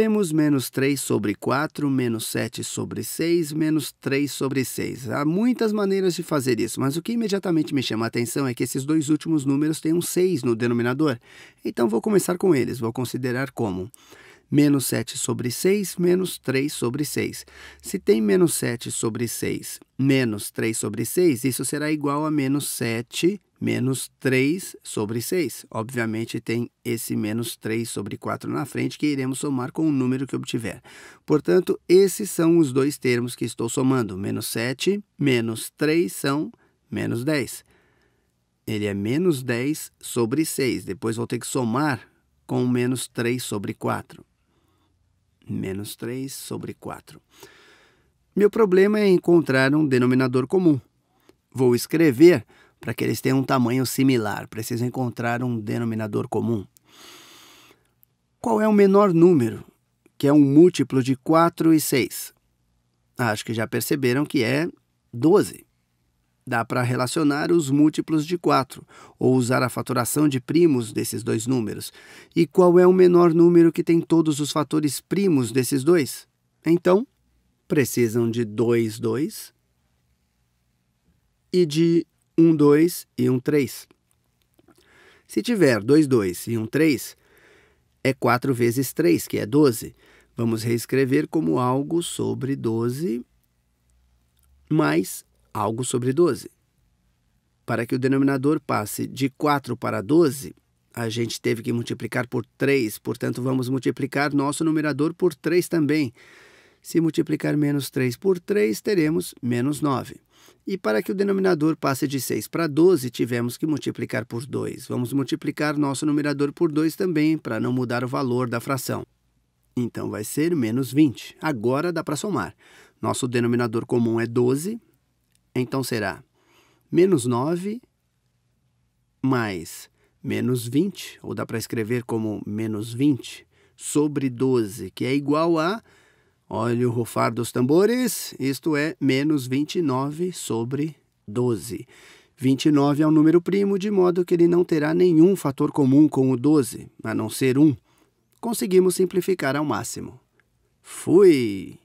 temos menos 3 sobre 4, menos 7 sobre 6, menos 3 sobre 6. Há muitas maneiras de fazer isso, mas o que imediatamente me chama a atenção é que esses dois últimos números têm um 6 no denominador. Então vou começar com eles, vou considerar como menos 7 sobre 6 menos 3 sobre 6. Se tem menos 7 sobre 6 menos 3 sobre 6, isso será igual a menos 7 menos 3 sobre 6. Obviamente, tem esse menos 3 sobre 4 na frente, que iremos somar com o número que obtiver. Portanto, esses são os dois termos que estou somando. Menos 7 menos 3 são menos 10. Ele é menos 10 sobre 6. Depois vou ter que somar com menos 3 sobre 4. Menos 3 sobre 4. Meu problema é encontrar um denominador comum. Vou escrever para que eles tenham um tamanho similar, Precisa encontrar um denominador comum. Qual é o menor número que é um múltiplo de 4 e 6? Ah, acho que já perceberam que é 12. Dá para relacionar os múltiplos de 4 ou usar a fatoração de primos desses dois números. E qual é o menor número que tem todos os fatores primos desses dois? Então, precisam de 2, 2 e de 1, 2 e 1, 3. Se tiver 2, 2 e 1, 3, é 4 vezes 3, que é 12. Vamos reescrever como algo sobre 12 mais algo sobre 12. Para que o denominador passe de 4 para 12, a gente teve que multiplicar por 3, portanto, vamos multiplicar nosso numerador por 3 também. Se multiplicar menos 3 por 3, teremos menos 9. E para que o denominador passe de 6 para 12, tivemos que multiplicar por 2. Vamos multiplicar nosso numerador por 2 também, para não mudar o valor da fração. Então vai ser menos 20. Agora dá para somar. Nosso denominador comum é 12, então será menos 9 mais menos 20, ou dá para escrever como menos 20 sobre 12, que é igual a Olha o rufar dos tambores, isto é, menos 29 sobre 12. 29 é um número primo, de modo que ele não terá nenhum fator comum com o 12, a não ser 1. Conseguimos simplificar ao máximo. Fui!